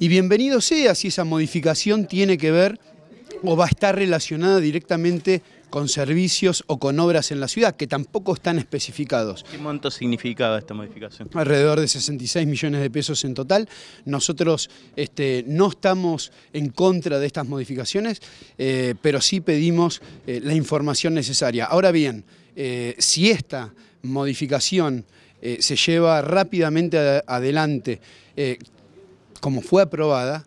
Y bienvenido sea si esa modificación tiene que ver o va a estar relacionada directamente con servicios o con obras en la ciudad, que tampoco están especificados. ¿Qué monto significaba esta modificación? Alrededor de 66 millones de pesos en total. Nosotros este, no estamos en contra de estas modificaciones, eh, pero sí pedimos eh, la información necesaria. Ahora bien, eh, si esta modificación se lleva rápidamente adelante, como fue aprobada,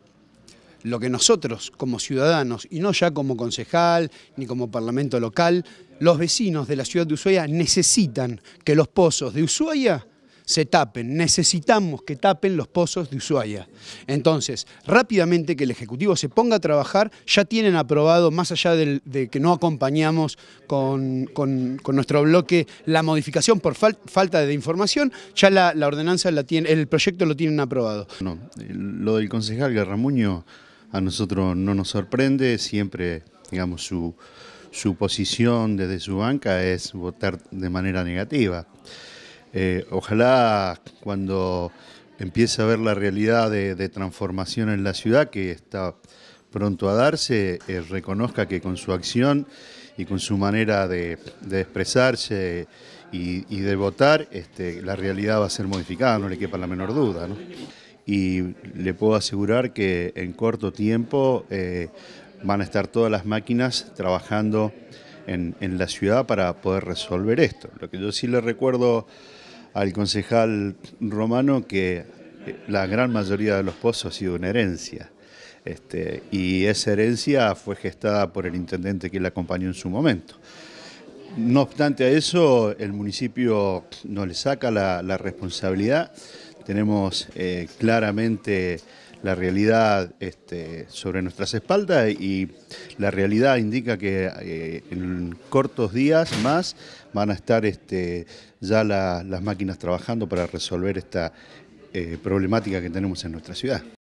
lo que nosotros como ciudadanos, y no ya como concejal ni como parlamento local, los vecinos de la ciudad de Ushuaia necesitan que los pozos de Ushuaia se tapen. Necesitamos que tapen los pozos de Ushuaia. Entonces, rápidamente que el Ejecutivo se ponga a trabajar, ya tienen aprobado, más allá de que no acompañamos con, nuestro bloque la modificación por falta de información, ya la, ordenanza, la tiene, el proyecto lo tienen aprobado. No, lo del concejal Garramuño a nosotros no nos sorprende, siempre, digamos, su, su posición desde su banca es votar de manera negativa. Eh, ojalá cuando empiece a ver la realidad de, transformación en la ciudad que está pronto a darse, eh, reconozca que con su acción y con su manera de, expresarse y, de votar, este, la realidad va a ser modificada, no le quepa la menor duda. Y le puedo asegurar que en corto tiempo eh, van a estar todas las máquinas trabajando en, en la ciudad para poder resolver esto. Lo que yo sí le recuerdo al concejal romano que eh, la gran mayoría de los pozos ha sido una herencia. Este, y esa herencia fue gestada por el intendente que la acompañó en su momento. No obstante a eso, el municipio no le saca la, responsabilidad. Tenemos eh, claramente la realidad este, sobre nuestras espaldas y la realidad indica que eh, en cortos días más van a estar este, ya las máquinas trabajando para resolver esta eh, problemática que tenemos en nuestra ciudad.